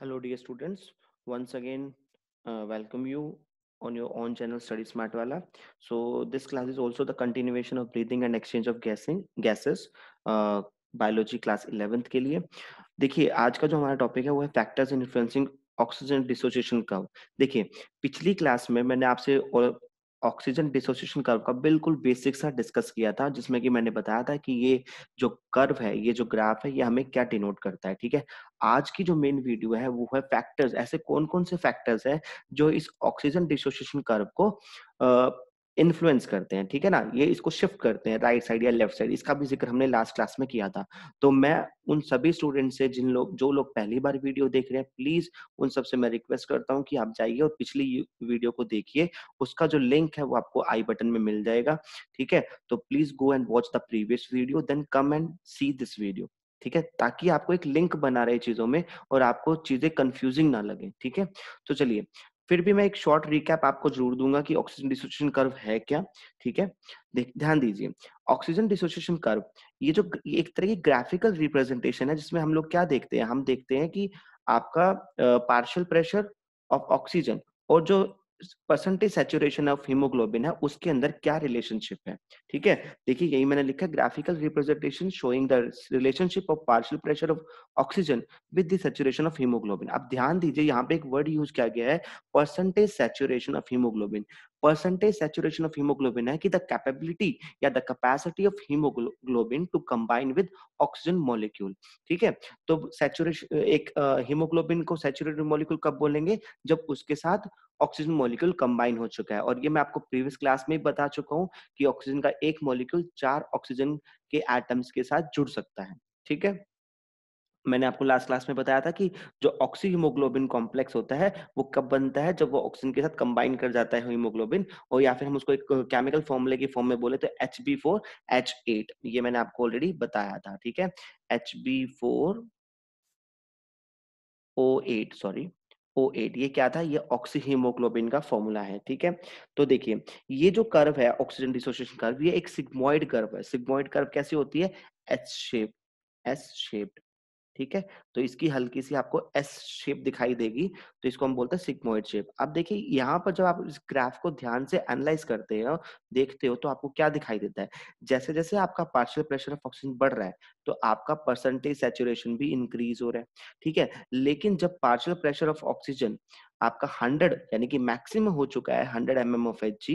Hello, dear students. Once again, uh, welcome you on your own channel Study Smartwala. So this class is also the continuation of breathing and exchange of gassing gases uh, biology class 11th के लिए देखिए आज का जो हमारा topic है वो है factors in influencing oxygen dissociation curve देखिए पिछली क्लास में मैंने आपसे ऑक्सीजन डिसोसिएशन कर्व का बिल्कुल बेसिक सा डिस्कस किया था जिसमें कि मैंने बताया था कि ये जो कर्व है ये जो ग्राफ है ये हमें क्या डिनोट करता है ठीक है आज की जो मेन वीडियो है वो है फैक्टर्स ऐसे कौन कौन से फैक्टर्स हैं जो इस ऑक्सीजन डिसोसिएशन कर्व को इन्फ्लुएंस करते हैं ठीक है ना ये इसको शिफ्ट करते हैं राइट साइड या लेफ्ट साइड इसका भी जिक्र हमने लास्ट क्लास में किया था तो मैं उन सभी स्टूडेंट से जिन लोग जो लोग पहली बार वीडियो देख रहे हैं प्लीज उन सबसे मैं रिक्वेस्ट करता हूँ कि आप जाइए और पिछली वीडियो को देखिए उसका जो लिंक है वो आपको आई बटन में मिल जाएगा ठीक है तो please go and watch the previous video then come and see this video ठीक है ताकि आपको एक लिंक बना रहे चीजों में और आपको चीजें कंफ्यूजिंग ना लगे ठीक है तो चलिए फिर भी मैं एक शॉर्ट रिकैप आपको जरूर दूंगा कि ऑक्सीजन डिसोसिएशन कर्व है क्या ठीक है ध्यान दीजिए ऑक्सीजन डिसोसिएशन कर्व ये जो एक तरह की ग्राफिकल रिप्रेजेंटेशन है जिसमें हम लोग क्या देखते हैं हम देखते हैं कि आपका पार्शियल प्रेशर ऑफ ऑक्सीजन और जो परसेंटेज सेचुरेशन ऑफ हीमोग्लोबिन है उसके अंदर क्या रिलेशनशिप है ठीक है देखिए यही मैंने लिखा graphical representation showing the relationship of partial pressure of oxygen with the saturation of haemoglobin अब ध्यान दीजिए यहाँ पे एक वर्ड यूज किया गया है percentage saturation of haemoglobin percentage saturation of haemoglobin है कि द कैपेबिलिटी या the capacity of haemoglobin to combine with oxygen molecule ठीक है तो सेचुरेशन एक हीमोग्लोबिन को सेचुरेटेड मॉलिक्यूल कब बोलेंगे जब उसके साथ ऑक्सीजन मॉलिक्यूल कंबाइन हो चुका है और ये मैं आपको प्रीवियस क्लास में बता चुका हूँ कि ऑक्सीजन का एक मॉलिक्यूल चार ऑक्सीजन के एटम्स के साथ जुड़ सकता है ठीक है मैंने आपको लास्ट क्लास में बताया था कि जो ऑक्सी कॉम्प्लेक्स होता है वो कब बनता है जब वो ऑक्सीजन के साथ कंबाइन कर जाता है हीमोग्लोबिन और या फिर हम उसको एक केमिकल फॉर्मूले की फॉर्म में बोले तो H B four H eight ये मैंने आपको ऑलरेडी बताया था ठीक है H B four O eight sorry O eight ये क्या था ये ऑक्सीहीमोग्लोबिन का फॉर्मूला है ठीक है तो देखिए ये जो कर्व है ऑक्सीजन डिसोसिएशन कर्व ये एक सिग्मोइड कर्व है सिग्मोइड कर्व कैसी होती है एच शेप एस शेप्ड ठीक है तो इसकी हल्की सी आपको एस शेप दिखाई देगी तो इसको हम बोलते हैं सिग्मोइड शेप अब देखिए यहाँ पर जब आप इस ग्राफ को ध्यान से एनालाइज करते हो देखते हो तो आपको क्या दिखाई देता है जैसे जैसे आपका पार्शियल प्रेशर ऑफ ऑक्सीजन बढ़ रहा है तो आपका परसेंटेज सेचुरेशन भी इंक्रीज हो रहा है ठीक है लेकिन जब पार्शियल प्रेशर ऑफ ऑक्सीजन आपका 100 यानी कि मैक्सिमम हो चुका है 100 एम एम ऑफ एच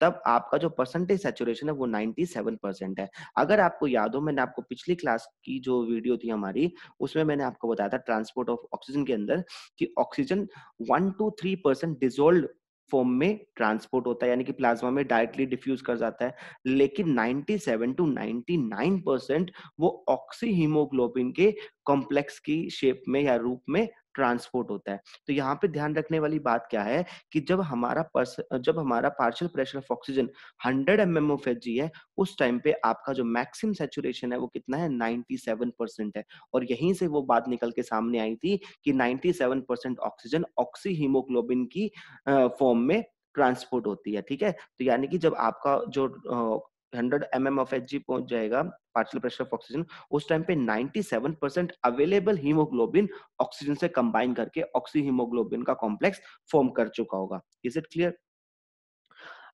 तब आपका जो परसेंटेज सेचुरेशन है वो 97 परसेंट है अगर आपको याद हो मैंने आपको पिछली क्लास की जो वीडियो थी हमारी उसमें मैंने आपको बताया था ट्रांसपोर्ट ऑफ ऑक्सीजन के अंदर कि oxygen one two three percent dissolve form में ट्रांसपोर्ट होता है यानी कि प्लाज्मा में डायरेक्टली डिफ्यूज कर जाता है लेकिन 97 टू 99 परसेंट वो ऑक्सीहीमोग्लोबिन के कॉम्प्लेक्स की शेप में या रूप में ट्रांसपोर्ट होता है तो यहाँ पे ध्यान रखने वाली बात क्या है कि जब हमारा पर्स जब हमारा partial pressure of oxygen hundred M M of H G है उस टाइम पे आपका जो मैक्सिम सेचुरेशन है वो कितना है 97 परसेंट है और यहीं से वो बात निकल के सामने आई थी कि 97 परसेंट ऑक्सीजन ऑक्सी हीमोग्लोबिन की फॉर्म में ट्रांसपोर्ट होती है ठीक है तो यानी कि जब आपका जो hundred M M of H G पहुंच जाएगा पार्शियल प्रेशर ऑफ ऑक्सीजन उस टाइम पे 97 परसेंट अवेलेबल हीमोग्लोबिन ऑक्सीजन से कंबाइन करके ऑक्सी हीमोग्लोबिन का कॉम्प्लेक्स फॉर्म कर चुका होगा इज इट क्लियर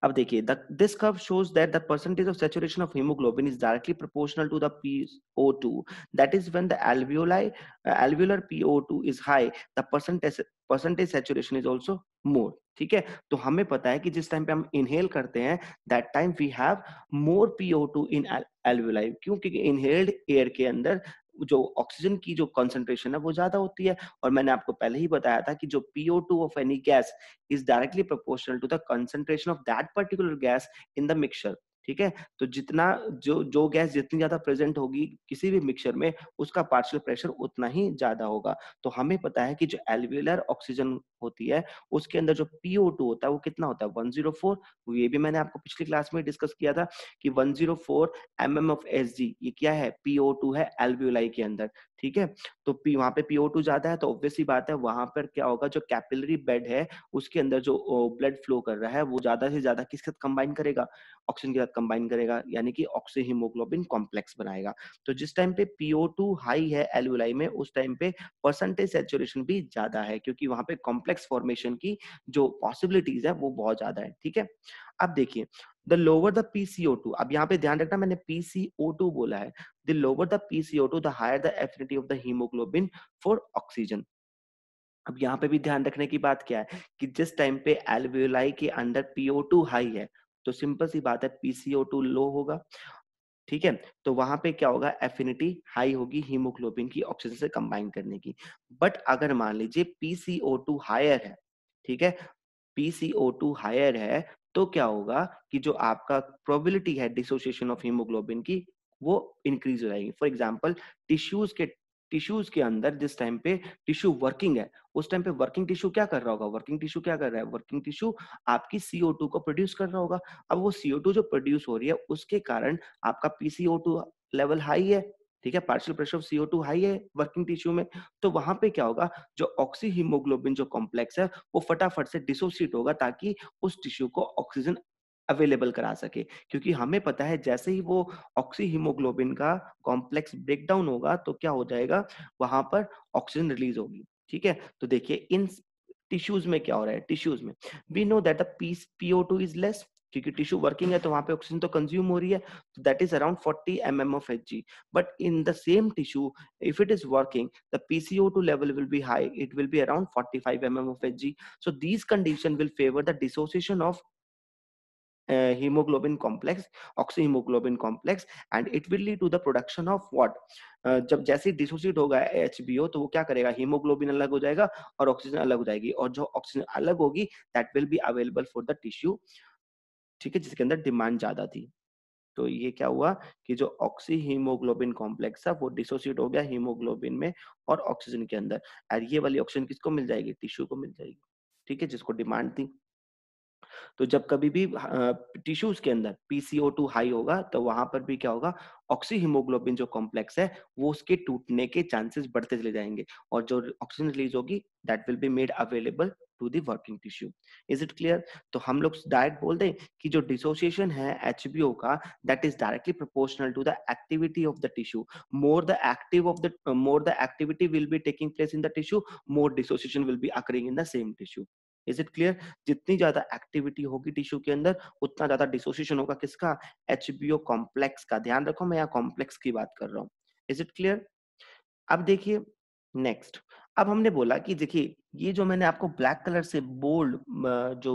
अब देखिए this curve shows that the percentage of saturation of haemoglobin is directly proportional to the PO2 that is when the alveoli alveolar alveolar PO2 is high the percentage percentage saturation is also more ठीक है तो हमें पता है कि जिस time पे हम इनहेल करते हैं that time we have more PO in alveoli क्यों क्योंकि इनहेल्ड एयर के अंदर जो ऑक्सीजन की जो कॉन्सेंट्रेशन है वो ज्यादा होती है और मैंने आपको पहले ही बताया था कि जो PO two of any gas is directly proportional to the concentration of that particular gas in the mixture ठीक है तो जितना जो जो गैस जितनी ज्यादा प्रेजेंट होगी किसी भी मिक्सचर में उसका पार्शियल प्रेशर उतना ही ज्यादा होगा तो हमें पता है कि जो एलवेलर ऑक्सीजन होती है उसके अंदर जो पीओ टू होता है वो कितना होता है 104 ये भी मैंने आपको पिछली क्लास में डिस्कस किया था कि 104 जीरो mm ऑफ एस ये क्या है पीओ टू है एलवेलाई के अंदर ठीक है तो वहां पे पीओ टू ज्यादा है तो ऑब्वियसली बात है वहां पर क्या होगा जो कैपिलरी बेड है उसके अंदर जो ब्लड फ्लो कर रहा है वो ज्यादा से ज्यादा किसके साथ कंबाइन करेगा ऑक्सीजन के साथ कंबाइन करेगा यानी कि ऑक्सीहीमोग्लोबिन कॉम्प्लेक्स बनाएगा तो जिस टाइम पे पीओ टू हाई है एलुलाई में उस टाइम पे परसेंटेज सेचुरेशन भी ज्यादा है क्योंकि वहां पे कॉम्प्लेक्स फॉर्मेशन की जो पॉसिबिलिटीज है वो बहुत ज्यादा है ठीक है अब देखिए the lower the PCO two अब यहाँ पे ध्यान रखना मैंने पीसीओ टू बोला है the lower the PCO two the higher the affinity of the haemoglobin for oxygen अब यहाँ पे भी ध्यान रखने की बात क्या है कि जिस टाइम पे एल्वियोलाई के अंदर पीओ टू हाई है तो सिंपल सी बात है पीसीओ टू लो होगा ठीक है तो वहां पे क्या होगा एफिनिटी हाई होगी हीमोग्लोबिन की ऑक्सीजन से कंबाइन करने की बट अगर मान लीजिए पीसीओ टू हायर है ठीक है पीसीओ टू हायर है तो क्या होगा कि जो आपका प्रोबेबिलिटी है डिसोसिएशन ऑफ हीमोग्लोबिन की वो इंक्रीज हो जाएगी फॉर एग्जाम्पल टिश्यूज के टिश्यूज के अंदर जिस टाइम पे टिश्यू वर्किंग है उस टाइम पे वर्किंग टिश्यू क्या कर रहा होगा वर्किंग टिश्यू क्या कर रहा है वर्किंग टिश्यू आपकी सीओ टू को प्रोड्यूस कर रहा होगा अब वो सीओ टू जो प्रोड्यूस हो रही है उसके कारण आपका पीसीओ टू लेवल हाई है ठीक है partial pressure of CO two high है वर्किंग टिश्यू में तो वहां पे क्या होगा जो ऑक्सीहीमोग्लोबिन जो कॉम्प्लेक्स है वो फटाफट से डिसोसिएट होगा ताकि उस टिश्यू को ऑक्सीजन अवेलेबल करा सके क्योंकि हमें पता है जैसे ही वो ऑक्सी हीमोग्लोबिन का कॉम्प्लेक्स ब्रेकडाउन होगा तो क्या हो जाएगा वहां पर ऑक्सीजन रिलीज होगी ठीक है तो देखिए इन टिश्यूज में क्या हो रहा है टिश्यूज में we know that a piece PO two is less क्योंकि टिश्यू वर्किंग है तो वहां पे ऑक्सीजन तो कंज्यूम हो रही है तो that is around 40 M M of H G but in the same tissue if it is working the PCO two level will be high it will be around 45 M M of H G so these condition will favour the dissociation of uh, hemoglobin complex oxyhemoglobin complex and it will lead to the production of what uh, जब जैसे dissociate होगा H तो वो क्या करेगा haemoglobin अलग हो जाएगा और ऑक्सीजन अलग हो जाएगी और जो ऑक्सीजन अलग होगी that will be available for the tissue ठीक है जिसके अंदर डिमांड ज्यादा थी तो ये क्या हुआ कि जो ऑक्सी हीमोग्लोबिन कॉम्प्लेक्स है वो डिसोसिएट हो गया हीमोग्लोबिन में और ऑक्सीजन के अंदर और ये वाली ऑक्सीजन किसको मिल जाएगी टिश्यू को मिल जाएगी ठीक है जिसको डिमांड थी तो जब कभी भी टिश्यूज के अंदर पीसीओ टू हाई होगा तो वहां पर भी क्या होगा ऑक्सीहीमोग्लोबिन जो कॉम्प्लेक्स है वो उसके टूटने के चांसेस बढ़ते चले जाएंगे और जो ऑक्सीजन रिलीज होगी that will be made available to the working tissue is it clear तो हम लोग डायरेक्ट बोल दें कि जो डिसोसिएशन है एच का that is directly proportional to the activity of the tissue more the active of the more the activity will be taking place in the tissue more dissociation will be occurring in the same tissue is it clear जितनी ज्यादा activity होगी tissue के अंदर उतना ज्यादा dissociation होगा किसका H complex का ध्यान रखो मैं यहाँ कॉम्प्लेक्स की बात कर रहा हूँ इज इट क्लियर अब देखिए नेक्स्ट अब हमने बोला कि देखिए ये जो मैंने आपको ब्लैक कलर से बोल्ड जो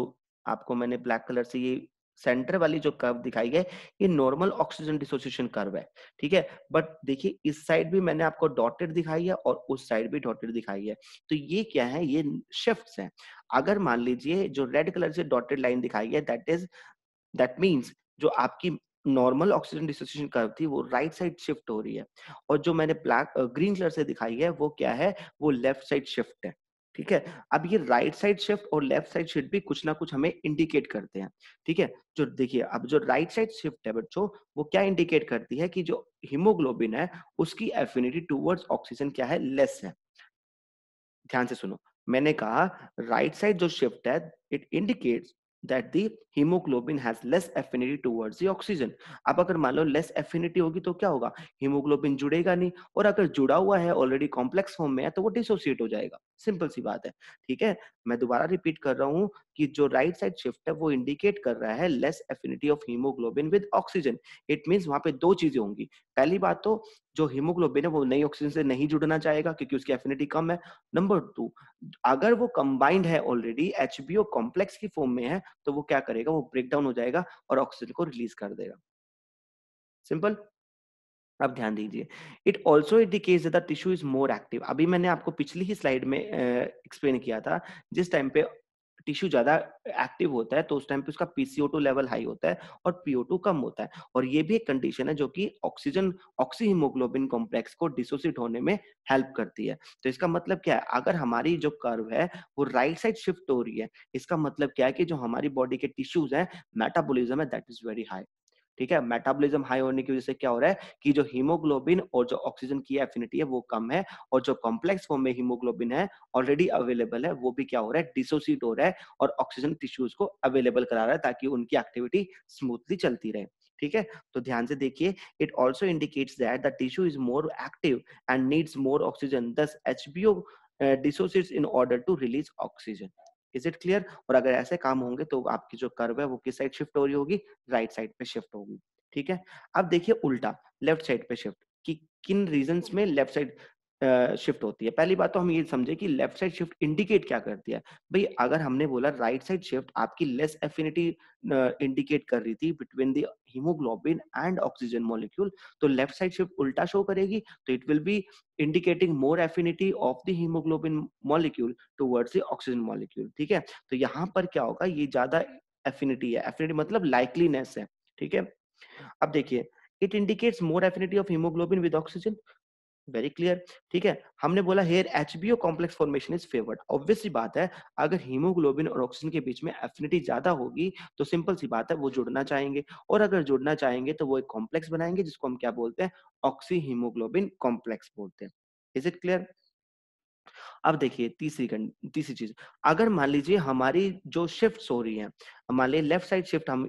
आपको मैंने ब्लैक कलर से ये सेंटर वाली जो कर्व दिखाई गई ये नॉर्मल ऑक्सीजन डिसोसिएशन कर्व है ठीक है बट देखिए इस साइड भी मैंने आपको डॉटेड दिखाई है और उस साइड भी डॉटेड दिखाई है तो ये क्या है ये शिफ्ट्स हैं अगर मान लीजिए जो रेड कलर से डॉटेड लाइन दिखाई है दैट इज दैट मीन्स जो आपकी नॉर्मल ऑक्सीजन डिसोसिएशन कर्व थी वो राइट साइड शिफ्ट हो रही है और जो मैंने ब्लैक ग्रीन कलर से दिखाई है वो क्या है वो लेफ्ट साइड शिफ्ट है ठीक है अब ये राइट साइड शिफ्ट और लेफ्ट साइड शिफ्ट भी कुछ ना कुछ हमें इंडिकेट करते हैं ठीक है जो देखिए अब जो राइट साइड शिफ्ट है बच्चों वो क्या इंडिकेट करती है कि जो हीमोग्लोबिन है उसकी एफिनिटी टूवर्ड्स ऑक्सीजन क्या है लेस है ध्यान से सुनो मैंने कहा राइट साइड जो शिफ्ट है it indicates that the haemoglobin has less affinity towards the oxygen अब अगर मान लो लेस एफिनिटी होगी तो क्या होगा हीमोग्लोबिन जुड़ेगा नहीं और अगर जुड़ा हुआ है ऑलरेडी कॉम्प्लेक्स फॉर्म में है तो वो डिसोसिएट हो जाएगा सिंपल सी बात है ठीक है मैं दोबारा रिपीट कर रहा हूँ कि जो राइट साइड शिफ्ट है वो इंडिकेट कर रहा है less affinity of haemoglobin with oxygen it mean वहां पे दो चीजें होंगी पहली बात तो जो हीमोग्लोबिन है वो नई ऑक्सीजन से नहीं जुड़ना चाहेगा क्योंकि उसकी एफिनिटी कम है नंबर टू अगर वो कंबाइंड है ऑलरेडी एच कॉम्प्लेक्स की फॉर्म में है तो वो क्या करेगा वो ब्रेक डाउन हो जाएगा और ऑक्सीजन को रिलीज कर देगा सिंपल अब ध्यान दीजिए it also it thus tissue is more active अभी मैंने आपको पिछली ही स्लाइड में एक्सप्लेन किया था जिस टाइम पे टिश्यू ज्यादा एक्टिव होता है तो उस टाइम पे उसका पीसीओ टू लेवल हाई होता है और पीओ कम होता है और ये भी एक कंडीशन है जो कि ऑक्सीजन ऑक्सीहीमोग्लोबिन कॉम्प्लेक्स को डिसोसिएट होने में हेल्प करती है तो इसका मतलब क्या है अगर हमारी जो कर्व है वो राइट साइड शिफ्ट हो रही है इसका मतलब क्या है कि जो हमारी बॉडी के टिश्यूज है मेटाबोलिज्म है दैट इज वेरी हाई ठीक है मेटाबॉलिज्म हाई होने की वजह से क्या हो रहा है कि जो हीमोग्लोबिन और जो ऑक्सीजन की एफिनिटी है वो कम है और जो कॉम्प्लेक्स फॉर्म में हीमोग्लोबिन है ऑलरेडी अवेलेबल है वो भी क्या हो रहा है डिसोसिएट हो रहा है और ऑक्सीजन टिश्यूज को अवेलेबल करा रहा है ताकि उनकी एक्टिविटी स्मूथली चलती रहे ठीक है तो ध्यान से देखिए it also indicates that the tissue is more active and needs more oxygen thus H B O dissociates in order to release oxygen is it clear और अगर ऐसे काम होंगे तो आपकी जो कर्व है वो किस साइड शिफ्ट हो रही होगी राइट साइड पे शिफ्ट होगी ठीक है अब देखिए उल्टा लेफ्ट साइड पे शिफ्ट कि किन रीजन में लेफ्ट साइड शिफ्ट होती है पहली बात तो हम ये समझे कि लेफ्ट साइड शिफ्ट इंडिकेट क्या करती है भाई अगर हमने बोला राइट साइड शिफ्ट आपकी लेस एफिनिटी इंडिकेट कर रही थी between the haemoglobin and oxygen molecule तो लेफ्ट साइड शिफ्ट उल्टा शो करेगी तो it will be indicating more affinity of the haemoglobin molecule towards the oxygen molecule ठीक है तो यहाँ पर क्या होगा ये ज्यादा एफिनिटी है एफिनिटी मतलब लाइकलीनेस है ठीक है अब देखिए it indicates more affinity of haemoglobin with oxygen very clear ठीक है हमने बोला here HBO complex formation is favoured obviously बात है अगर हीमोग्लोबिन और ऑक्सीजन के बीच में एफिनिटी ज्यादा होगी तो सिंपल सी बात है वो जुड़ना चाहेंगे और अगर जुड़ना चाहेंगे तो वो एक कॉम्प्लेक्स बनाएंगे जिसको हम क्या बोलते हैं ऑक्सी हीमोग्लोबिन कॉम्प्लेक्स बोलते हैं इज इट क्लियर अब देखिए तीसरी तीसरी चीज अगर मान लीजिए हमारी जो शिफ्ट हो रही है मान लीजिए लेफ्ट साइड शिफ्ट हम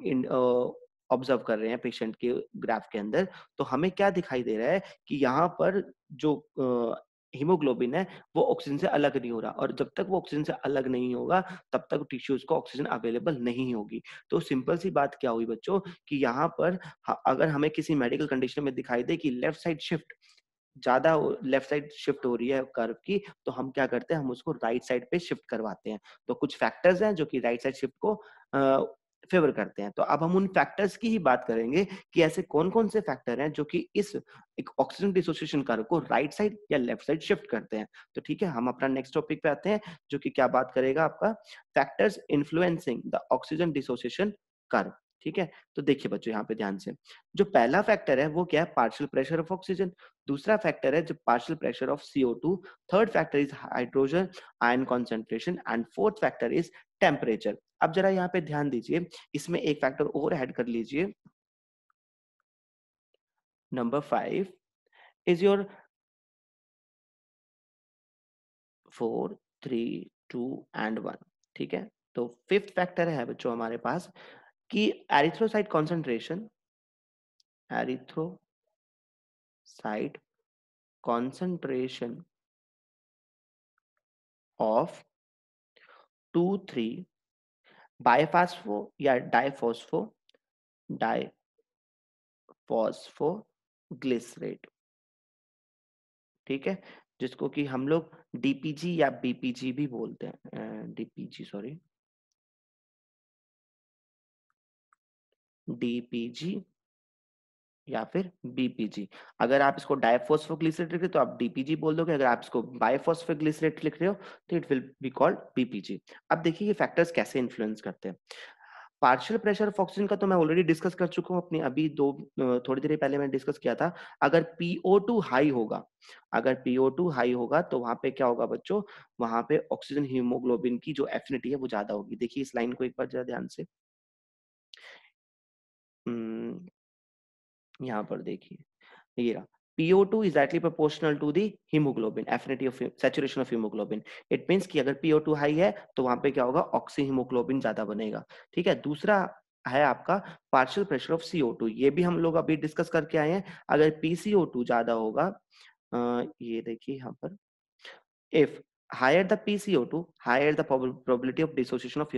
ऑब्जर्व कर रहे हैं पेशेंट के ग्राफ के अंदर तो हमें क्या दिखाई दे रहा है कि यहाँ पर जो हीमोग्लोबिन है वो ऑक्सीजन से अलग नहीं हो रहा और जब तक वो ऑक्सीजन से अलग नहीं होगा तब तक टिश्यूज को ऑक्सीजन अवेलेबल नहीं होगी तो सिंपल सी बात क्या हुई बच्चों कि यहाँ पर अगर हमें किसी मेडिकल कंडीशन में दिखाई दे कि लेफ्ट साइड शिफ्ट ज्यादा लेफ्ट साइड शिफ्ट हो रही है कर्व की तो हम क्या करते हैं हम उसको राइट right साइड पे शिफ्ट करवाते हैं तो कुछ फैक्टर्स हैं जो कि राइट साइड शिफ्ट को फेवर करते हैं तो अब हम उन फैक्टर्स की ही बात करेंगे कि ऐसे कौन कौन से फैक्टर हैं जो कि इस एक ऑक्सीजन डिसोसिएशन कारक को राइट साइड या लेफ्ट साइड शिफ्ट करते हैं तो ठीक है हम अपना नेक्स्ट टॉपिक पे आते हैं जो कि क्या बात करेगा आपका factors influencing the oxygen dissociation कारक ठीक है तो देखिए बच्चों यहाँ पे ध्यान से जो पहला फैक्टर है वो क्या है पार्शियल प्रेशर ऑफ ऑक्सीजन दूसरा फैक्टर है जो partial pressure of CO two third factor is hydrogen ion concentration and fourth factor is temperature अब जरा यहाँ पे ध्यान दीजिए इसमें एक फैक्टर और ऐड कर लीजिए number five is your four three two and one ठीक है तो फिफ्थ फैक्टर है बच्चों हमारे पास कि erythrocyte concentration erythrocyte concentration of two three biphospho या डाइफॉस्फो डाइफॉस्फो ग्लिसरेट ठीक है जिसको कि हम लोग डीपीजी या बीपीजी भी बोलते हैं डीपीजी सॉरी डीपीजी या फिर बीपीजी अगर आप इसको डायफोस्फोग्लिसरेट लिख रहे हो तो आप डीपीजी बोल दोगे अगर आप इसको बायोफोस्फोग्लिसरेट लिख रहे हो तो it will be called BPG अब देखिए ये फैक्टर्स कैसे इन्फ्लुएंस करते हैं पार्शियल प्रेशर ऑफ ऑक्सीजन का तो मैं ऑलरेडी डिस्कस कर चुका हूँ अपनी अभी दो थोड़ी देर पहले मैंने डिस्कस किया था अगर PO2 हाई होगा अगर PO2 हाई होगा तो वहां पे क्या होगा बच्चों वहां पे ऑक्सीजन हीमोग्लोबिन की जो एफिनिटी है वो ज्यादा होगी देखिए इस लाइन को एक बार जरा ध्यान से यहाँ पर देखिए ये रहा PO2 is directly proportional to the hemoglobin, affinity of saturation of hemoglobin. It means कि अगर PO2 high है तो वहां पे क्या होगा ऑक्सी हीमोग्लोबिन ज्यादा बनेगा ठीक है दूसरा है आपका partial pressure of CO2 ये भी हम लोग अभी discuss करके आए हैं अगर PCO2 ज्यादा होगा आ, ये देखिए यहाँ पर If higher the PCO2, higher the probability of dissociation of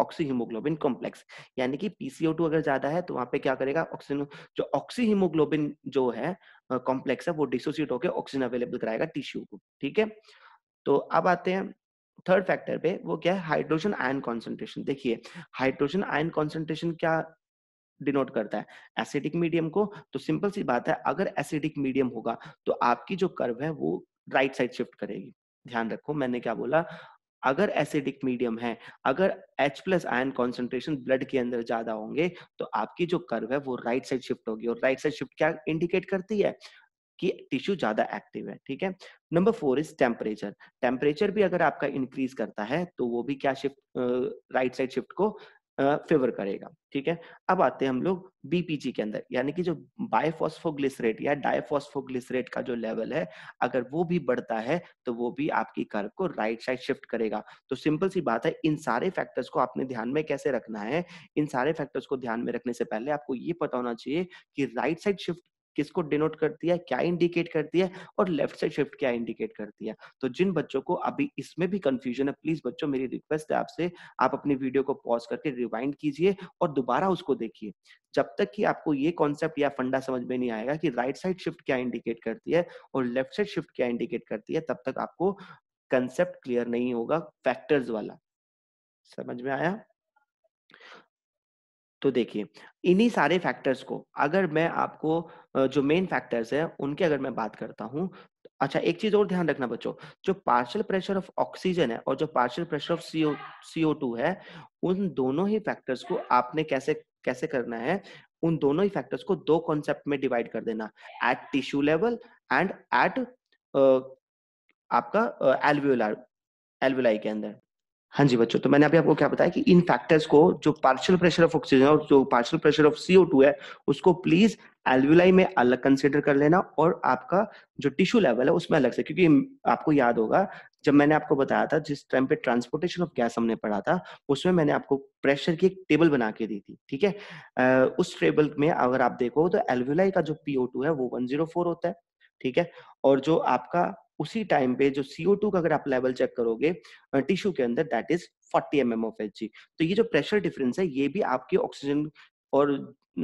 oxyhaemoglobin complex यानी कि पीसीओ2 अगर ज्यादा है तो वहां पे क्या करेगा ऑक्सीजन जो ऑक्सीहीमोग्लोबिन जो है कॉम्प्लेक्स है वो डिसोसिएट होकर ऑक्सीजन अवेलेबल कराएगा टिश्यू को ठीक है तो अब आते हैं थर्ड फैक्टर पे वो क्या है हाइड्रोजन आयन कॉन्सेंट्रेशन देखिए हाइड्रोजन आयन कॉन्सेंट्रेशन क्या डिनोट करता है एसिडिक मीडियम को तो सिंपल सी बात है अगर एसिडिक मीडियम होगा तो आपकी जो कर्व है वो राइट साइड शिफ्ट करेगी ध्यान रखो मैंने क्या बोला अगर एसिडिक मीडियम है अगर H plus ion concentration blood के अंदर ज्यादा होंगे तो आपकी जो कर्व है वो राइट साइड शिफ्ट होगी और राइट साइड शिफ्ट क्या इंडिकेट करती है कि टिश्यू ज्यादा एक्टिव है ठीक है number four is temperature temperature भी अगर आपका इंक्रीज करता है तो वो भी क्या शिफ्ट राइट साइड शिफ्ट को फेवर करेगा ठीक है अब आते हैं हम लोग बीपीजी के अंदर यानी कि जो बायफॉस्फोग्लिसरेट या डायफॉस्फोग्लिसरेट का जो लेवल है अगर वो भी बढ़ता है तो वो भी आपकी कर को राइट साइड शिफ्ट करेगा तो सिंपल सी बात है इन सारे फैक्टर्स को आपने ध्यान में कैसे रखना है इन सारे फैक्टर्स को ध्यान में रखने से पहले आपको ये पता होना चाहिए कि राइट साइड शिफ्ट किसको डिनोट करती है क्या इंडिकेट करती है और लेफ्ट साइड शिफ्ट क्या इंडिकेट करती है तो जिन बच्चों को अभी इसमें भी कंफ्यूजन है प्लीज बच्चों मेरी रिक्वेस्ट है आपसे आप अपनी वीडियो को पॉज करके रिवाइंड कीजिए और दोबारा उसको देखिए जब तक कि आपको ये कॉन्सेप्ट या फंडा समझ में नहीं आएगा कि राइट साइड शिफ्ट क्या इंडिकेट करती है और लेफ्ट साइड शिफ्ट क्या इंडिकेट करती है तब तक आपको कंसेप्ट क्लियर नहीं होगा फैक्टर्स वाला समझ में आया तो देखिए इन्हीं सारे फैक्टर्स को अगर मैं आपको जो मेन फैक्टर्स है उनकी अगर मैं बात करता हूँ अच्छा एक चीज और ध्यान रखना बच्चों जो पार्शियल प्रेशर ऑफ ऑक्सीजन है और जो partial pressure of CO CO two है उन दोनों ही फैक्टर्स को आपने कैसे कैसे करना है उन दोनों ही फैक्टर्स को दो कॉन्सेप्ट में डिवाइड कर देना at tissue level and at आपका एल्वियोलार एल्वियोलाई के अंदर हाँ जी बच्चों तो मैंने अभी आपको क्या बताया कि इन फैक्टर्स को जो पार्शियल प्रेशर ऑफ ऑक्सीजन और जो partial pressure of CO two है उसको प्लीज एल्विलाई में अलग कंसिडर कर लेना और आपका जो टिश्यू लेवल है उसमें अलग से क्योंकि आपको याद होगा जब मैंने आपको बताया था जिस टाइम पे ट्रांसपोर्टेशन ऑफ गैस हमने पढ़ा था उसमें मैंने आपको प्रेशर की एक टेबल बना के दी थी ठीक है उस टेबल में अगर आप देखो तो एल्विलाई का जो पीओ है वो वन होता है ठीक है और जो आपका उसी टाइम पे जो CO2 का अगर आप लेवल चेक करोगे टिश्यू के अंदर that is 40 M M of H तो ये जो प्रेशर डिफरेंस है ये भी आपके ऑक्सीजन और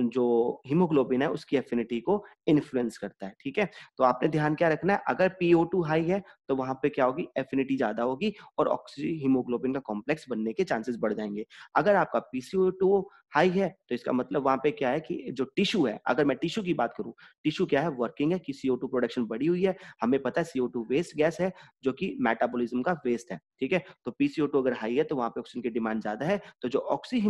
जो हीमोग्लोबिन है उसकी एफिनिटी को इन्फ्लुएंस करता है ठीक है तो आपने ध्यान क्या रखना है अगर पीओ टू हाई है तो वहां पे क्या होगी एफिनिटी ज्यादा होगी और ऑक्सीजन हीमोग्लोबिन का कॉम्प्लेक्स बनने के चांसेस बढ़ जाएंगे अगर आपका पीसीओ हाई है तो इसका मतलब वहां पे क्या है कि जो टिश्यू है अगर मैं टिश्यू की बात करूं टिश्यू क्या है वर्किंग है कि सीओ टू प्रोडक्शन बढ़ी हुई है हमें पता है सीओ टू वेस्ट गैस है जो कि मेटाबोलिज्म का वेस्ट है ठीक है तो पीसीओ टू अगर हाई है तो वहां पे ऑक्सीजन की डिमांड ज्यादा है तो जो ऑक्सी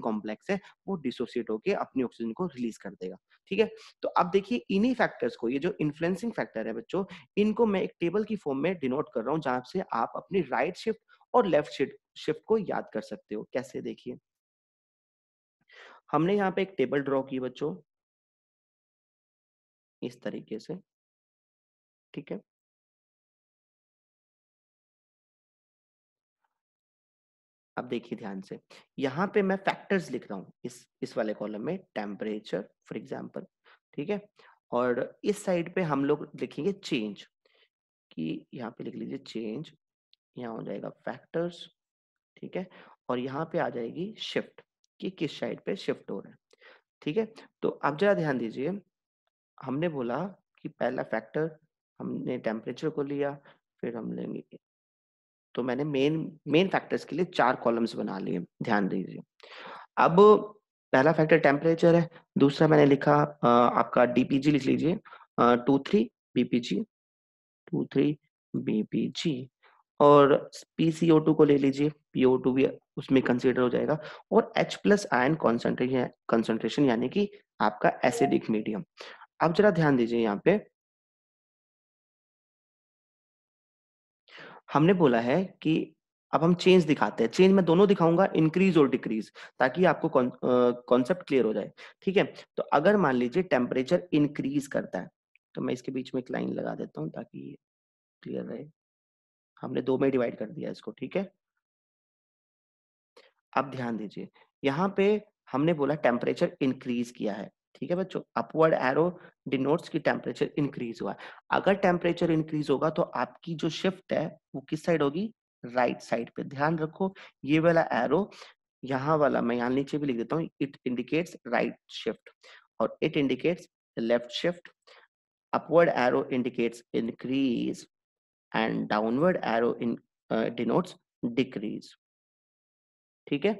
कॉम्प्लेक्स है वो डिसोसिएट होकर अपनी अपनी ऑक्सीजन को रिलीज कर देगा ठीक है तो अब देखिए इन्हीं फैक्टर्स को ये जो इन्फ्लुएंसिंग फैक्टर है बच्चों इनको मैं एक टेबल की फॉर्म में डिनोट कर रहा हूँ जहां से आप अपनी राइट शिफ्ट और लेफ्ट शिफ्ट को याद कर सकते हो कैसे देखिए हमने यहाँ पे एक टेबल ड्रॉ की बच्चों इस तरीके से ठीक है अब देखिए ध्यान से यहाँ पे मैं फैक्टर्स लिख रहा हूँ इस इस वाले कॉलम में टेम्परेचर फॉर एग्जाम्पल ठीक है और इस साइड पे हम लोग लिखेंगे चेंज कि यहाँ पे लिख लीजिए चेंज यहाँ हो जाएगा फैक्टर्स ठीक है और यहाँ पे आ जाएगी शिफ्ट कि किस साइड पे शिफ्ट हो रहा है ठीक है तो अब जरा ध्यान दीजिए हमने बोला कि पहला फैक्टर हमने टेम्परेचर को लिया फिर हम लेंगे तो मैंने मेन मेन फैक्टर्स के लिए चार कॉलम्स बना लिए ध्यान दीजिए अब पहला फैक्टर टेम्परेचर है दूसरा मैंने लिखा आपका डीपीजी लिख लीजिए two three BPG two three BPG और पीसीओ टू को ले लीजिए पीओ टू भी उसमें कंसीडर हो जाएगा और एच प्लस आयन कॉन्सेंट्रेशन यानी कि आपका एसिडिक मीडियम अब जरा ध्यान दीजिए यहाँ पे हमने बोला है कि अब हम चेंज दिखाते हैं चेंज मैं दोनों दिखाऊंगा इंक्रीज और डिक्रीज ताकि आपको कॉन्सेप्ट क्लियर हो जाए ठीक है तो अगर मान लीजिए टेम्परेचर इंक्रीज करता है तो मैं इसके बीच में एक लाइन लगा देता हूं ताकि क्लियर रहे हमने दो में डिवाइड कर दिया इसको ठीक है अब ध्यान दीजिए यहाँ पे हमने बोला टेम्परेचर इंक्रीज किया है ठीक है बच्चों अपवर्ड एरो डिनोट्स की टेम्परेचर इंक्रीज हुआ अगर टेम्परेचर इंक्रीज होगा तो आपकी जो शिफ्ट है वो किस साइड होगी राइट right साइड पे ध्यान रखो ये वाला एरो यहाँ वाला मैं यहाँ नीचे भी लिख देता हूँ इट इंडिकेट्स राइट शिफ्ट और it indicates left shift upward arrow indicates increase and downward arrow in denotes decrease ठीक है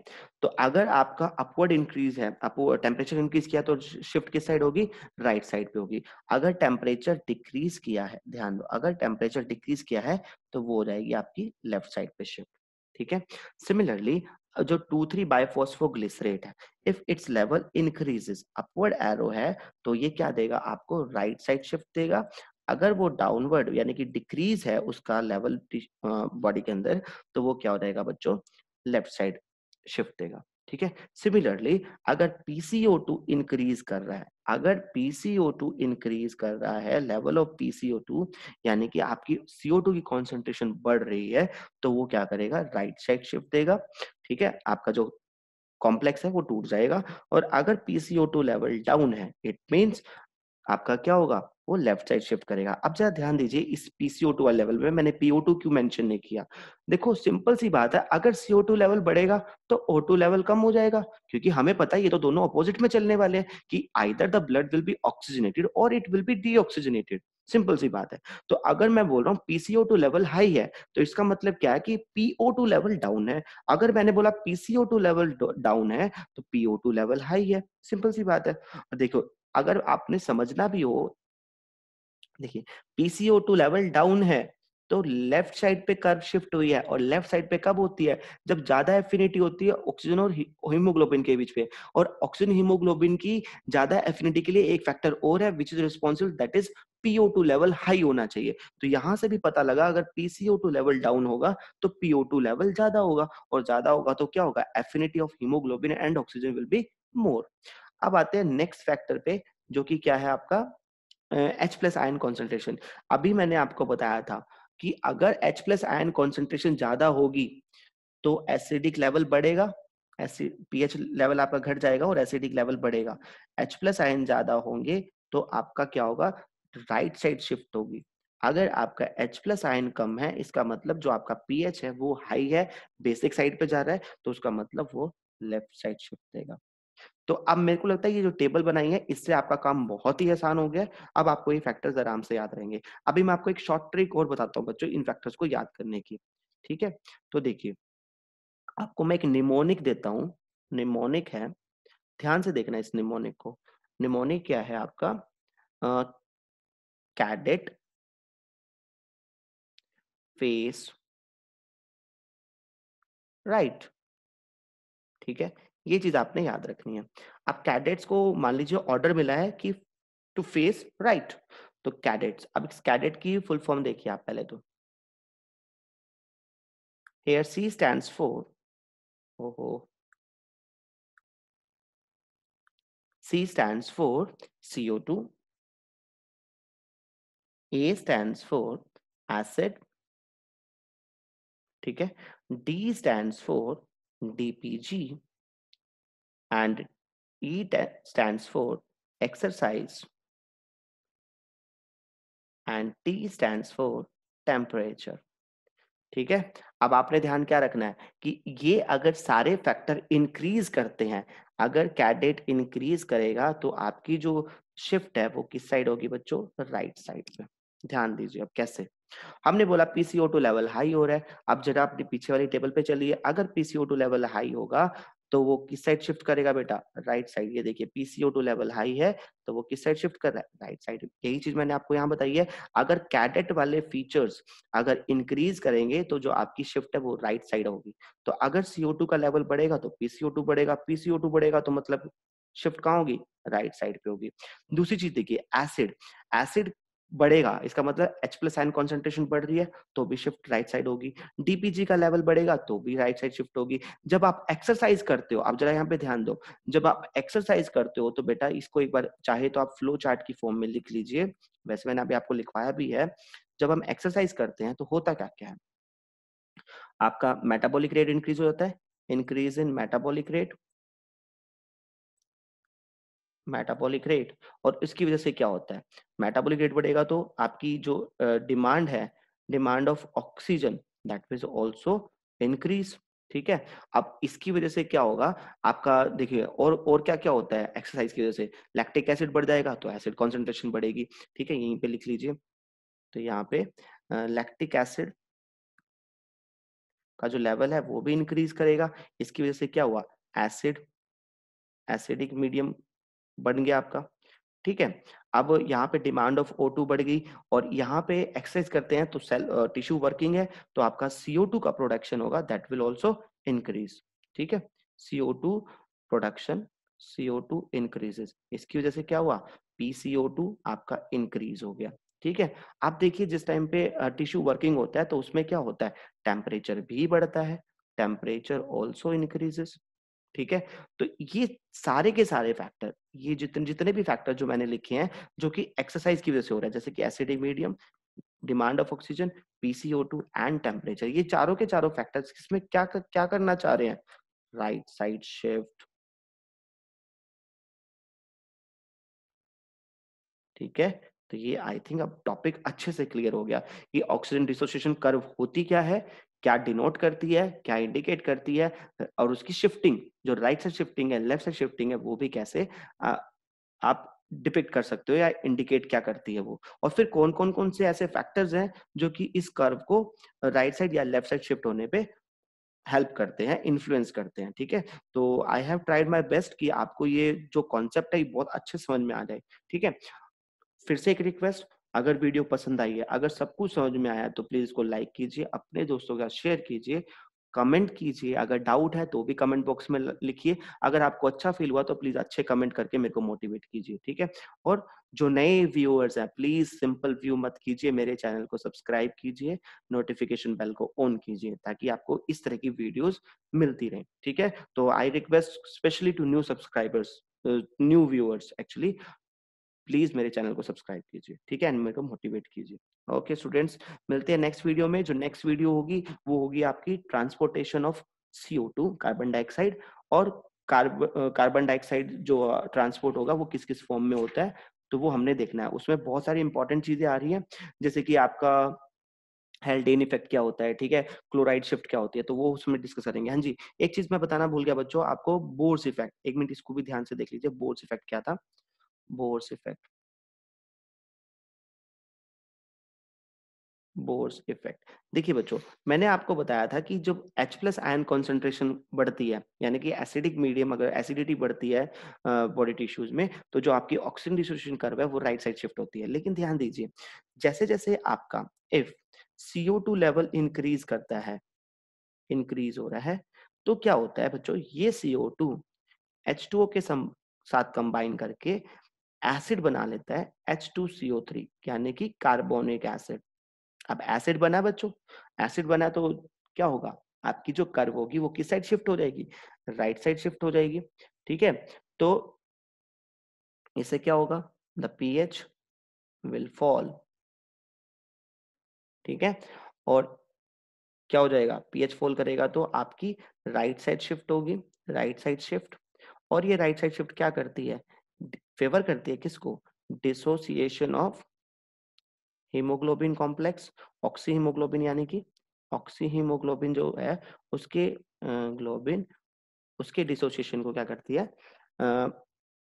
तो अगर आपका अपवर्ड इंक्रीज है टेम्परेचर इंक्रीज किया तो शिफ्ट किस साइड होगी राइट साइड पे होगी अगर टेम्परेचर डिक्रीज किया है ध्यान दो अगर टेम्परेचर डिक्रीज किया है तो वो हो जाएगी आपकी लेफ्ट साइड पे शिफ्ट ठीक है सिमिलरली जो टू थ्री बायफोस्फोग्लिसरेट है if its level increases upward arrow है तो ये क्या देगा आपको राइट right साइड शिफ्ट देगा अगर वो डाउनवर्ड यानी कि डिक्रीज है उसका लेवल बॉडी के अंदर तो वो क्या हो जाएगा बच्चों लेफ्ट साइड शिफ्ट देगा ठीक है सिमिलरली अगर पीसीओ टू इंक्रीज कर रहा है अगर पीसीओ टू इंक्रीज कर रहा है लेवल ऑफ पीसीओ टू यानी कि आपकी सीओ टू की कॉन्सेंट्रेशन बढ़ रही है तो वो क्या करेगा राइट साइड शिफ्ट देगा ठीक है आपका जो कॉम्प्लेक्स है वो टूट जाएगा और अगर पीसीओ टू लेवल डाउन है इट मीन्स आपका क्या होगा वो लेफ्ट साइड शिफ्ट करेगा अब जरा ध्यान दीजिए इस पीसीओ टू लेवल में मैंने पीओ टू क्यों मेंशन नहीं किया देखो सिंपल सी बात है अगर सीओ टू लेवल बढ़ेगा तो ओ टू लेवल कम हो जाएगा क्योंकि हमें पता है ये तो दोनों अपोजिट में चलने वाले हैं कि either the blood will be oxygenated और it will be deoxygenated simple सी बात है तो अगर मैं बोल रहा हूँ पीसीओ टू लेवल हाई है तो इसका मतलब क्या है कि पीओ टू लेवल डाउन है अगर मैंने बोला पीसीओ टू लेवल डाउन है तो पीओ टू लेवल हाई है सिंपल सी बात है देखो अगर आपने समझना भी हो देखिए पीसीओ टू लेवल डाउन है तो लेफ्ट साइड पे कर्व शिफ्ट हुई है और लेफ्ट साइड पे कब होती है जब ज्यादा एफिनिटी होती है ऑक्सीजन और हीमोग्लोबिन के बीच पे और ऑक्सीजन हीमोग्लोबिन की ज्यादा एफिनिटी के लिए एक फैक्टर और है which is responsible that is PO two level high होना चाहिए तो यहां से भी पता लगा अगर पीसीओ टू लेवल डाउन होगा तो पीओ टू लेवल ज्यादा होगा और ज्यादा होगा तो क्या होगा affinity of haemoglobin and oxygen will be more अब आते हैं नेक्स्ट फैक्टर पे जो कि क्या है आपका एच प्लस आयन कॉन्सेंट्रेशन अभी मैंने आपको बताया था कि अगर एच प्लस आयन कॉन्सेंट्रेशन ज्यादा होगी तो एसिडिक लेवल बढ़ेगा पीएच लेवल आपका घट जाएगा और एसिडिक लेवल बढ़ेगा एच प्लस आयन ज्यादा होंगे तो आपका क्या होगा राइट साइड शिफ्ट होगी अगर आपका एच प्लस आयन कम है इसका मतलब जो आपका पीएच है वो हाई है बेसिक साइड पे जा रहा है तो उसका मतलब वो लेफ्ट साइड शिफ्ट देगा तो अब मेरे को लगता है ये जो टेबल बनाई है इससे आपका काम बहुत ही आसान हो गया अब आपको ये फैक्टर्स आराम से याद रहेंगे अभी मैं आपको एक शॉर्ट ट्रिक और बताता हूँ बच्चों इन फैक्टर्स को याद करने की ठीक है तो देखिए आपको मैं एक निमोनिक देता हूँ निमोनिक है ध्यान से देखना इस निमोनिक को निमोनिक क्या है आपका कैडेट फेस राइट ठीक है ये चीज आपने याद रखनी है अब कैडेट्स को मान लीजिए ऑर्डर मिला है कि टू फेस राइट तो कैडेट्स अब इस कैडेट की फुल फॉर्म देखिए आप पहले तो हेयर सी स्टैंड फॉर ओहो stand for CO two A stand for acid ठीक है D stand for DPG and E stands for exercise and T stand for temperature. ठीक है अब आपने ध्यान क्या रखना है कि ये अगर सारे फैक्टर इंक्रीज करते हैं अगर कैडेट इंक्रीज करेगा तो आपकी जो शिफ्ट है वो किस साइड होगी बच्चों राइट साइड पे ध्यान दीजिए अब कैसे हमने बोला पीसीओ टू लेवल हाई हो रहा है अब जरा अपने पीछे वाली टेबल पे चलिए अगर पीसीओ टू लेवल हाई होगा तो वो किस साइड शिफ्ट करेगा बेटा राइट साइड ये देखिए पीसीओ टू लेवल हाई है तो वो किस साइड शिफ्ट कर रहा है राइट साइड यही चीज मैंने आपको यहाँ बताई है अगर कैडेट वाले फीचर्स अगर इंक्रीज करेंगे तो जो आपकी शिफ्ट है वो राइट साइड होगी तो अगर सीओ का लेवल बढ़ेगा तो पीसीओ बढ़ेगा पीसीओ बढ़ेगा तो मतलब शिफ्ट कहाँ होगी राइट साइड पे होगी दूसरी चीज देखिए एसिड एसिड बढ़ेगा इसका मतलब H प्लस एन कॉन्सेंट्रेशन बढ़ रही है तो भी शिफ्ट राइट साइड होगी डीपीजी का लेवल बढ़ेगा तो भी राइट साइड शिफ्ट होगी जब आप एक्सरसाइज करते हो आप जरा यहाँ पे ध्यान दो जब आप एक्सरसाइज करते हो तो बेटा इसको एक बार चाहे तो आप फ्लो चार्ट की फॉर्म में लिख लीजिए वैसे मैंने अभी आपको लिखवाया भी है जब हम एक्सरसाइज करते हैं तो होता क्या क्या है आपका मेटाबोलिक रेट इंक्रीज हो जाता है increase in metabolic rate metabolic rate और इसकी वजह से क्या होता है मेटाबॉलिक रेट बढ़ेगा तो आपकी जो डिमांड uh, है demand of oxygen that means also increase ठीक है अब इसकी वजह से क्या होगा आपका देखिए और और क्या क्या होता है एक्सरसाइज की वजह से लैक्टिक एसिड बढ़ जाएगा तो एसिड कॉन्सेंट्रेशन बढ़ेगी ठीक है यहीं पे लिख लीजिए तो यहाँ पे लैक्टिक एसिड का जो लेवल है वो भी इंक्रीज करेगा इसकी वजह से क्या हुआ एसिड एसिडिक मीडियम बन गया आपका ठीक है अब यहाँ पे डिमांड ऑफ O2 बढ़ गई और यहाँ पे एक्सरसाइज करते हैं तो सेल टिश्यू वर्किंग है तो आपका CO2 का प्रोडक्शन होगा दैट विल ऑल्सो इंक्रीज ठीक है CO2 प्रोडक्शन CO2 इंक्रीजेस इसकी वजह से क्या हुआ PCO2 आपका इंक्रीज हो गया ठीक है आप देखिए जिस टाइम पे टिश्यू वर्किंग होता है तो उसमें क्या होता है टेम्परेचर भी बढ़ता है टेम्परेचर ऑल्सो इंक्रीजेस ठीक है तो ये सारे के सारे फैक्टर ये जितने जितने भी फैक्टर जो मैंने लिखे हैं जो कि एक्सरसाइज की वजह से हो रहा है जैसे कि acidic medium demand of oxygen PCO and temperature ये चारों के चारों फैक्टर्स इसमें क्या क्या करना चाह रहे हैं राइट साइड शिफ्ट ठीक है तो ये आई थिंक अब टॉपिक अच्छे से क्लियर हो गया ये ऑक्सीजन डिसोसिएशन कर्व होती क्या है क्या डिनोट करती है क्या इंडिकेट करती है और उसकी शिफ्टिंग जो राइट साइड शिफ्टिंग है लेफ्ट साइड शिफ्टिंग है वो भी कैसे आ, आप डिपिक्ट कर सकते हो या इंडिकेट क्या करती है वो और फिर कौन कौन कौन से ऐसे फैक्टर्स हैं जो कि इस कर्व को राइट साइड या लेफ्ट साइड शिफ्ट होने पे हेल्प करते हैं इन्फ्लुएंस करते हैं ठीक है तो I have tried my best कि आपको ये जो कॉन्सेप्ट है ये बहुत अच्छे समझ में आ जाए ठीक है फिर से एक रिक्वेस्ट अगर वीडियो पसंद आई है अगर सब कुछ समझ में आया तो प्लीज इसको लाइक कीजिए अपने दोस्तों के साथ शेयर कीजिए कमेंट कीजिए अगर डाउट है तो भी कमेंट बॉक्स में लिखिए अगर आपको अच्छा फील हुआ तो प्लीज अच्छे कमेंट करके मेरे को मोटिवेट कीजिए ठीक है और जो नए व्यूअर्स हैं प्लीज सिंपल व्यू मत कीजिए मेरे चैनल को सब्सक्राइब कीजिए नोटिफिकेशन बेल को ऑन कीजिए ताकि आपको इस तरह की वीडियोस मिलती रहे ठीक है तो I request specially to new subscribers new viewers actually please मेरे चैनल को सब्सक्राइब कीजिए ठीक है एंड मेरे को मोटिवेट कीजिए ओके स्टूडेंट्स मिलते हैं नेक्स्ट वीडियो में जो नेक्स्ट वीडियो होगी वो होगी आपकी transportation of CO two carbon dioxide और कार्बन डाइऑक्साइड जो ट्रांसपोर्ट होगा वो किस किस फॉर्म में होता है तो वो हमने देखना है उसमें बहुत सारी इंपॉर्टेंट चीजें आ रही है जैसे कि आपका हेल्डेन इफेक्ट क्या होता है ठीक है क्लोराइड शिफ्ट क्या होती है तो वो उसमें डिस्कस करेंगे हाँ जी एक चीज मैं बताना भूल गया बच्चों आपको बोर्स इफेक्ट एक मिनट इसको भी ध्यान से देख लीजिए बोर्स इफेक्ट क्या था बोर्स इफेक्ट बोर्स इफेक्ट देखिए बच्चों मैंने आपको बताया था कि जब H प्लस आयन कॉन्सेंट्रेशन बढ़ती है यानी कि एसिडिक मीडियम अगर एसिडिटी बढ़ती है बॉडी टिश्यूज में तो जो आपकी ऑक्सीजन डिसोसिएशन कर्व है वो राइट साइड शिफ्ट होती है लेकिन ध्यान दीजिए जैसे जैसे आपका इफ CO2 लेवल इंक्रीज करता है इंक्रीज हो रहा है तो क्या होता है बच्चों ये CO2 H2O के साथ कंबाइन करके एसिड बना लेता है एच टू सीओ थ्री यानी कि कार्बोनिक एसिड अब एसिड बना बच्चों एसिड बना तो क्या होगा आपकी जो कर्व होगी वो किस साइड शिफ्ट हो जाएगी राइट साइड शिफ्ट हो जाएगी ठीक है तो इसे क्या होगा the P H will fall ठीक है और क्या हो जाएगा पीएच फॉल करेगा तो आपकी राइट साइड शिफ्ट होगी राइट साइड शिफ्ट और ये राइट साइड शिफ्ट क्या करती है फेवर करती है किसको dissociation of haemoglobin complex oxy haemoglobin यानी कि ऑक्सी हीमोग्लोबिन जो है उसके ग्लोबिन उसके डिसोसिएशन को क्या करती है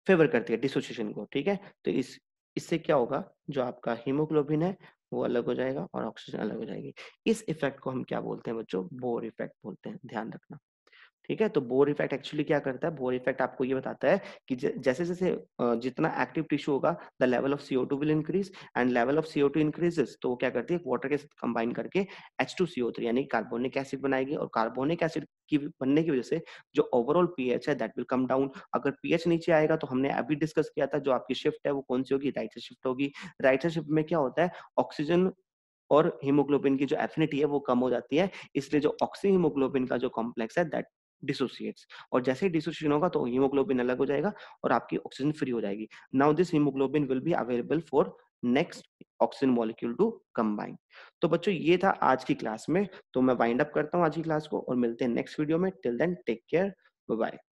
फेवर करती है डिसोसिएशन को ठीक है तो इस इससे क्या होगा जो आपका हीमोग्लोबिन है वो अलग हो जाएगा और ऑक्सीजन अलग हो जाएगी इस इफेक्ट को हम क्या बोलते हैं बच्चों बोर इफेक्ट बोलते हैं ध्यान रखना ठीक है तो बोर इफेक्ट एक्चुअली क्या करता है बोर इफेक्ट आपको ये बताता है कि जैसे जैसे जितना एक्टिव टिश्यू होगा the level of CO two will increase and level of CO two increases तो वो क्या करती है वाटर के साथ कंबाइन करके एच टू सीओ थ्री यानी कार्बोनिक एसिड बनाएगी और कार्बोनिक एसिड की बनने की वजह से जो ओवरऑल पीएच है दैट विल कम डाउन अगर पीएच नीचे आएगा तो हमने अभी डिस्कस किया था जो आपकी शिफ्ट है वो कौन सी होगी राइट शिफ्ट होगी राइट शिफ्ट में क्या होता है ऑक्सीजन और हीमोग्लोबिन की जो एफिनिटी है वो कम हो जाती है इसलिए जो ऑक्सी हीमोग्लोबिन का जो कॉम्प्लेक्स है दैट डिसोसिएट्स और जैसे ही डिसोसिएशन होगा तो हीमोग्लोबिन अलग हो जाएगा और आपकी ऑक्सीजन फ्री हो जाएगी now this haemoglobin will be available for next oxygen molecule to combine तो बच्चों ये था आज की क्लास में तो मैं वाइंड अप करता हूँ आज की क्लास को और मिलते हैं नेक्स्ट वीडियो में till then take care bye